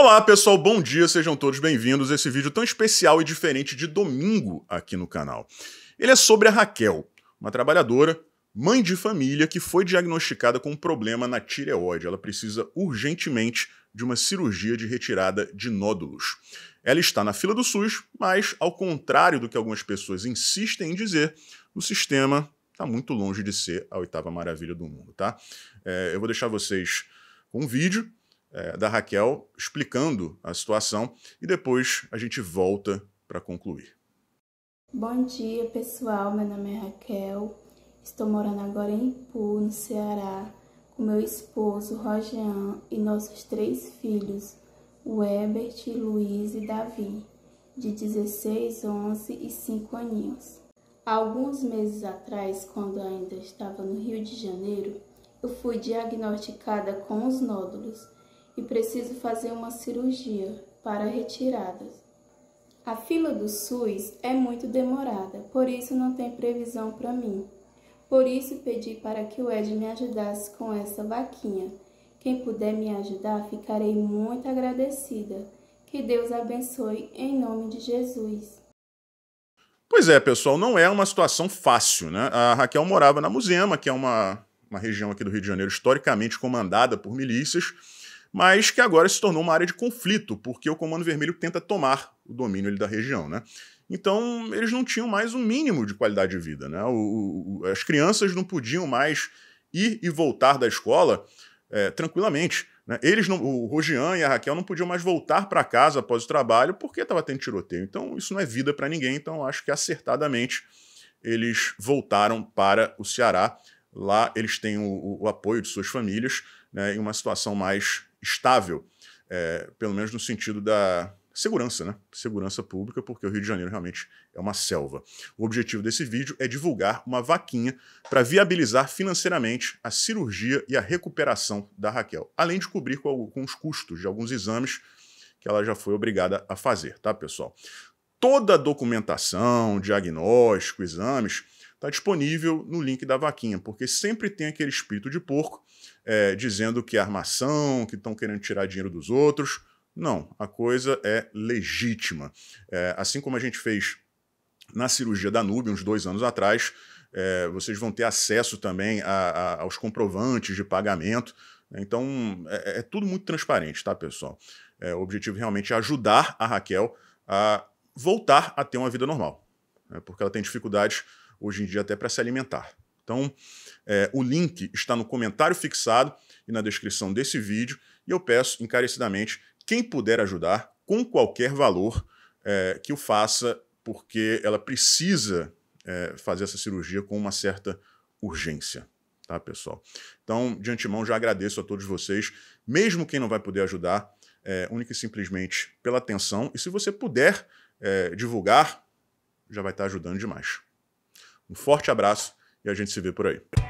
Olá pessoal, bom dia, sejam todos bem-vindos a esse vídeo tão especial e diferente de domingo aqui no canal. Ele é sobre a Raquel, uma trabalhadora, mãe de família que foi diagnosticada com um problema na tireoide. Ela precisa urgentemente de uma cirurgia de retirada de nódulos. Ela está na fila do SUS, mas, ao contrário do que algumas pessoas insistem em dizer, o sistema está muito longe de ser a oitava maravilha do mundo, tá? É, eu vou deixar vocês com um vídeo é, da Raquel explicando a situação e depois a gente volta para concluir. Bom dia pessoal, meu nome é Raquel, estou morando agora em Ipu, no Ceará, com meu esposo Rojean e nossos três filhos, o Luiz e Davi, de 16, 11 e 5 aninhos. Alguns meses atrás, quando ainda estava no Rio de Janeiro, eu fui diagnosticada com os nódulos e preciso fazer uma cirurgia para retiradas. A fila do SUS é muito demorada, por isso não tem previsão para mim. Por isso pedi para que o Ed me ajudasse com essa vaquinha. Quem puder me ajudar, ficarei muito agradecida. Que Deus abençoe em nome de Jesus. Pois é, pessoal, não é uma situação fácil, né? A Raquel morava na Muzema, que é uma, uma região aqui do Rio de Janeiro historicamente comandada por milícias mas que agora se tornou uma área de conflito, porque o Comando Vermelho tenta tomar o domínio da região, né? Então, eles não tinham mais o um mínimo de qualidade de vida, né? O, o, as crianças não podiam mais ir e voltar da escola é, tranquilamente. Né? Eles não, o Rogian e a Raquel não podiam mais voltar para casa após o trabalho porque estava tendo tiroteio. Então, isso não é vida para ninguém. Então, acho que acertadamente eles voltaram para o Ceará. Lá eles têm o, o apoio de suas famílias né, em uma situação mais estável, é, pelo menos no sentido da segurança, né? Segurança pública, porque o Rio de Janeiro realmente é uma selva. O objetivo desse vídeo é divulgar uma vaquinha para viabilizar financeiramente a cirurgia e a recuperação da Raquel, além de cobrir com alguns custos de alguns exames que ela já foi obrigada a fazer, tá, pessoal? Toda a documentação, diagnóstico, exames está disponível no link da vaquinha, porque sempre tem aquele espírito de porco é, dizendo que é armação, que estão querendo tirar dinheiro dos outros. Não, a coisa é legítima. É, assim como a gente fez na cirurgia da Nube, uns dois anos atrás, é, vocês vão ter acesso também a, a, aos comprovantes de pagamento. Então, é, é, é tudo muito transparente, tá, pessoal? É, o objetivo é realmente é ajudar a Raquel a voltar a ter uma vida normal, né, porque ela tem dificuldades hoje em dia até para se alimentar. Então, é, o link está no comentário fixado e na descrição desse vídeo. E eu peço encarecidamente, quem puder ajudar, com qualquer valor, é, que o faça, porque ela precisa é, fazer essa cirurgia com uma certa urgência, tá, pessoal? Então, de antemão, já agradeço a todos vocês, mesmo quem não vai poder ajudar, é, única e simplesmente pela atenção. E se você puder é, divulgar, já vai estar ajudando demais. Um forte abraço e a gente se vê por aí.